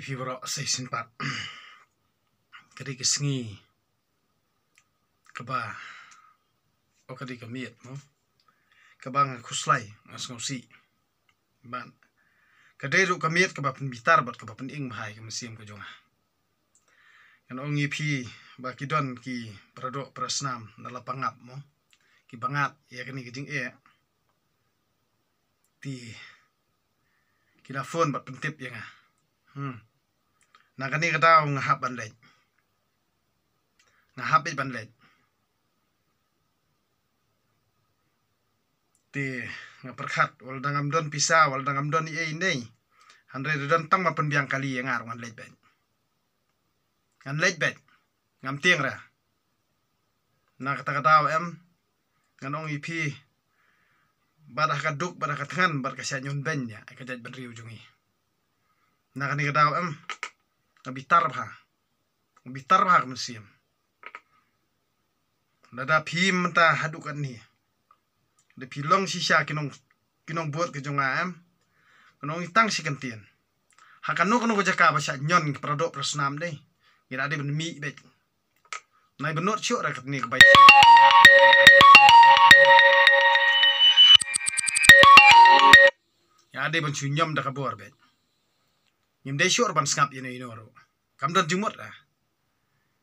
Fibro 64 kadi ngi kaba o kadi miet no kaba nga kuslai ngas ngau si ban kaderu kamiet kaba pen bitar bat kaba pen ing mahai kam siam ka jonga kan o ngi pi ba ki don ki prado prasnam na lapangap mo ki bangat ya kani kijing e ti kila phone bat pentip ya nga Hmm. nakani kata ngahap banlet ngahap it banlet ti ngaperkat wal dangam don pisa wal dangam don ie ini handre don tang mapan biang kali yang ngar ngan leit bet ngan leit ngam tiang ra nah kata kata em ngan ong ipi badah kaduk badah katangan bar kasih nyun ben ya kajat ben riu jungi ni daw am abitarbha abitarbha musim lada pim ta hadukan ni long pilong sisha kinong kinong buat ke am ah, kinong itang si kentien hakanu kanu ko jaka basa nyon prado prasnam dei ngira de mi bet. nai benot cio rakat ni kebaik ya de ben chunyam da kabor bet nimde shor ban skap yene kam don jumur ra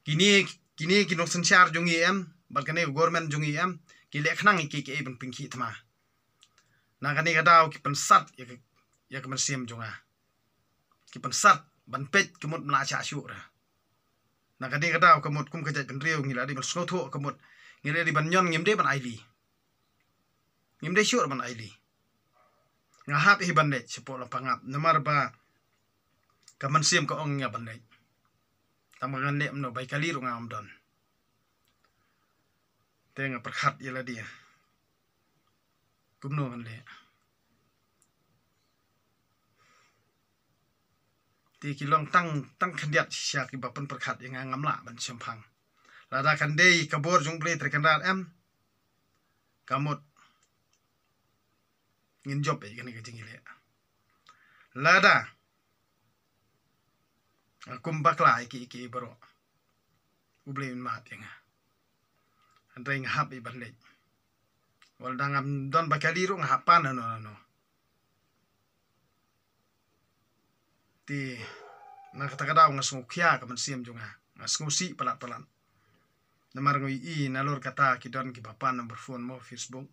kini kini kino sensiar jungi em balkane gormen jungi em kile khnang ki ki ban pingki tma na kani kadau ki pensat ya ya kemen siam junga ki sat ban pet kemut melaca ra na kani kadau kemut kum kejat ban riu ngila di ban sloto ngi ngila di ban nyon ngimde ban aili ngimde syur ban aili ngahap iban net sepolo pangap nomor ba kaman siam ka ong nga pandai tamagan ne amno bai kali runga amdon te nga perkhat yela dia kumno man le ti kilong tang tang kendiak sya ki bapan perkhat yang ngamla ban sempang lada kandei kabor jung play terkenal em kamot ngin job e gani gajing ile lada kumbakla iki iki baro ublein mat yang andreng hap i lej wal dangam don bakaliru no no no ti na nakatakadaw nga ka man siyam jo nga nga sungusi pelan, mar ngui i nalur kata kidon kibapan number phone mo facebook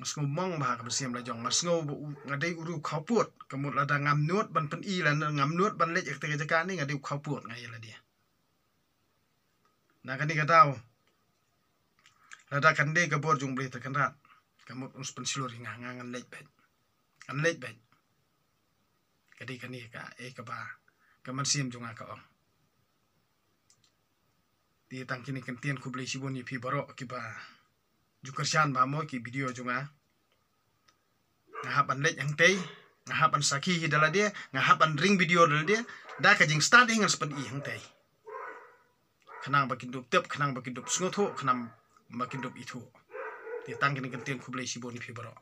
ngasngo mong ba kam siam la jong ngasngo ngadai uru khawput kamut la da ngam nuot ban pan i la ngam nuot ban lek ek ka ni ngadai khawput ngai la dia na kani ka tau la da kan de ka bor jung ta kan rat kamut uns pan silor hinga lek bet an lek bet kadi kani ka e ka ba kaman siam jong ka ong ti tangkini kentian kublai sibon ni phi baro ki ba jukersian bamo ki video juga. ngahapan lek yang tei ngahapan saki hidala dia ngahapan ring video dala dia da kajing start ingan sepen i yang tei kenang bakin dup tep kenang bakin dup sungo kenang bakin dup itu dia tangkin kentian kublai sibon fibaro